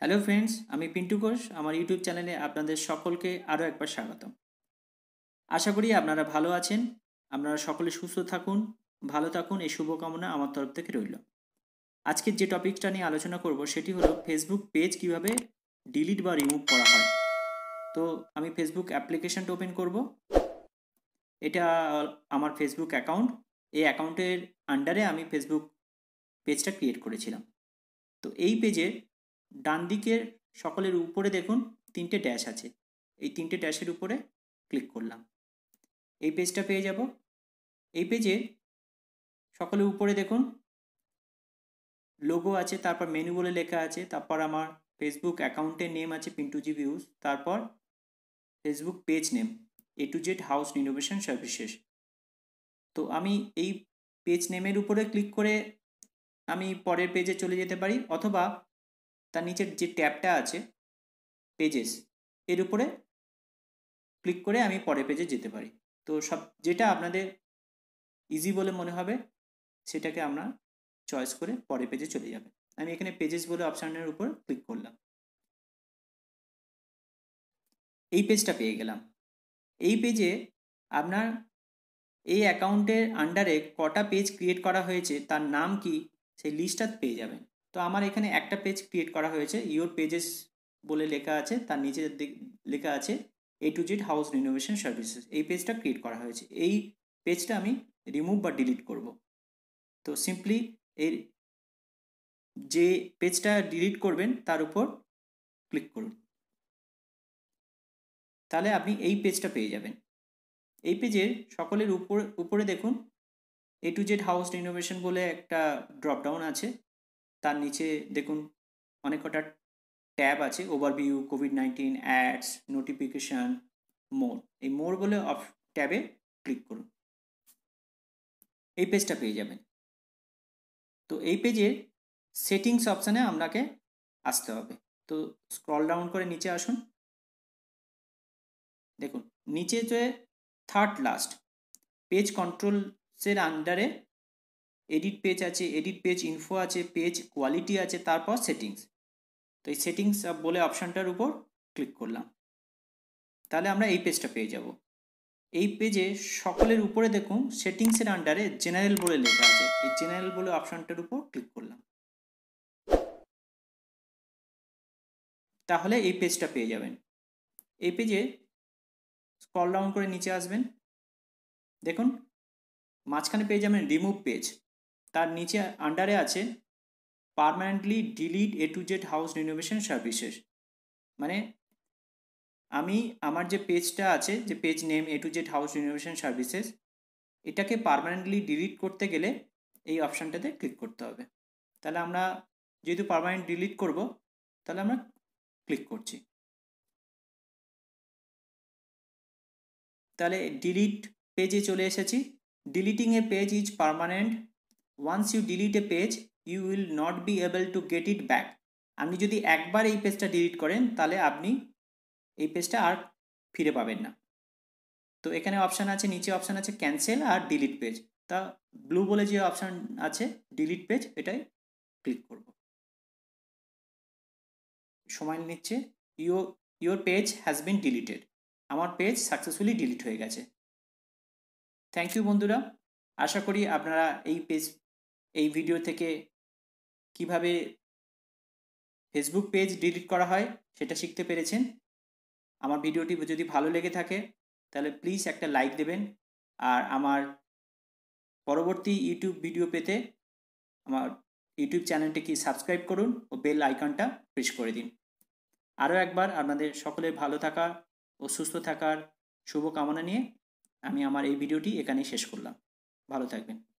hello friends আমি পিন্টু ঘোষ আমার YouTube চ্যানেলে আপনাদের সকলকে আরও একবার স্বাগতম আশা করি আপনারা ভালো আছেন আপনারা সকলে সুস্থ থাকুন ভালো থাকুন এই শুভকামনা আমার তরফ থেকে রইল আজকের যে টপিকটা নিয়ে আলোচনা করব সেটি হলো ফেসবুক পেজ কিভাবে ডিলিট বা রিমুভ করা হয় তো আমি ফেসবুক অ্যাপ্লিকেশানটা ওপেন করব এটা আমার ফেসবুক অ্যাকাউন্ট এই অ্যাকাউন্টের আন্ডারে আমি ফেসবুক পেজটা ক্রিয়েট করেছিলাম তো এই পেজের ডান দিকের সকলের উপরে দেখুন তিনটে ড্যাশ আছে এই তিনটে ড্যাশের উপরে ক্লিক করলাম এই পেজটা পেয়ে যাব এই পেজে সকলের উপরে দেখুন লোগো আছে তারপর মেনু বলে লেখা আছে তারপর আমার ফেসবুক অ্যাকাউন্টের নেম আছে পিন্টু জি ভিউজ তারপর Facebook page name A to Z house innovation services তো আমি এই পেজ নেমের উপরে ক্লিক করে আমি পরের পেজে চলে যেতে পারি অথবা তার নিচের যে ট্যাবটা আছে পেজেস এর উপরে ক্লিক করে আমি পরে পেজে যেতে পারি তো সব যেটা আপনাদের ইজি বলে মনে হবে সেটাকে আমরা চয়েস করে পরে পেজে চলে যাবে আমি এখানে পেজেস বলে অপশানের উপর ক্লিক করলাম এই পেজটা পেয়ে গেলাম এই পেজে আপনার এই অ্যাকাউন্টের আন্ডারে কটা পেজ ক্রিয়েট করা হয়েছে তার নাম কি সেই লিস্টটা পেয়ে যাবেন তো আমার এখানে একটা পেজ ক্রিয়েট করা হয়েছে ইউর পেজেস বলে লেখা আছে তার নিচে লেখা আছে A to Z house renovation services এই পেজটা ক্রিয়েট করা হয়েছে এই পেজটা আমি রিমুভ বা ডিলিট করব তো সিম্পলি এর যে পেজটা ডিলিট করবেন তার উপর ক্লিক করুন তাহলে আপনি এই পেজটা পেয়ে যাবেন এই পেজের সকলের উপর উপরে দেখুন A to Z house renovation বলে একটা ড্রপডাউন আছে তার নিচে দেখুন অনেক কটা ট্যাব আছে overview COVID nineteen ads notification more এই মোর বলে অফ ট্যাবে ক্লিক করুন এই পেজটা পেয়ে যাবেন তো এই পেজে সেটিংস অপশানে আপনাকে আসতে হবে তো স্ক্রল ডাউন করে নিচে আসুন দেখুন নিচে যে থার্ড লাস্ট পেজ কন্ট্রোলসের আন্ডারে এডিট পেজ আছে এডিট পেজ ইনফো আছে পেজ কোয়ালিটি আছে তারপর সেটিংস তো এই সেটিংস বলে অপশানটার উপর ক্লিক করলাম তাহলে আমরা এই পেজটা পেয়ে যাব এই পেজে সকলের উপরে দেখুন সেটিংসের আন্ডারে জেনারেল বলে লেখা আছে এই জেনারেল বলে অপশানটার উপর ক্লিক করলাম তাহলে এই পেজটা পেয়ে যাবেন এই পেজে স্কল ডাউন করে নিচে আসবেন দেখুন মাঝখানে পেয়ে যাবেন রিমুভ পেজ তার নিচে আন্ডারে আছে permanently delete A to Z house renovation services মানে আমি আমার যে পেজটা আছে যে page name A to Z house renovation services এটাকে পারমানেন্টলি ডিলিট করতে গেলে এই অপশানটাতে ক্লিক করতে হবে তাহলে আমরা যেহেতু পারমানেন্ট ডিলিট করব তাহলে আমরা ক্লিক করছি তাহলে ডিলিট পেজে চলে এসেছি deleting a page is permanent once you delete a page you will not be able to get it back আপনি যদি একবার এই পেজটা ডিলিট করেন তাহলে আপনি এই পেজটা আর ফিরে পাবেন না তো এখানে অপশান আছে নিচে অপশান আছে ক্যান্সেল আর ডিলিট পেজ তা ব্লু বলে যে অপশান আছে ডিলিট পেজ এটাই ক্লিক করব সময় নিচ্ছে your your page has been deleted আমার পেজ সাকসেসফুলি ডিলিট হয়ে গেছে থ্যাংক ইউ বন্ধুরা আশা করি আপনারা এই পেজ এই ভিডিও থেকে কিভাবে ফেসবুক পেজ ডিলিট করা হয় সেটা শিখতে পেরেছেন আমার ভিডিওটি যদি ভালো লেগে থাকে তাহলে প্লিজ একটা লাইক দেবেন আর আমার পরবর্তী ইউটিউব ভিডিও পেতে আমার ইউটিউব চ্যানেলটিকে সাবস্ক্রাইব করুন ও বেল আইকনটা প্রেস করে দিন আরও একবার আপনাদের সকলের ভালো থাকা ও সুস্থ থাকার শুভকামনা নিয়ে আমি আমার এই ভিডিওটি এখানেই শেষ করলাম ভালো থাকবেন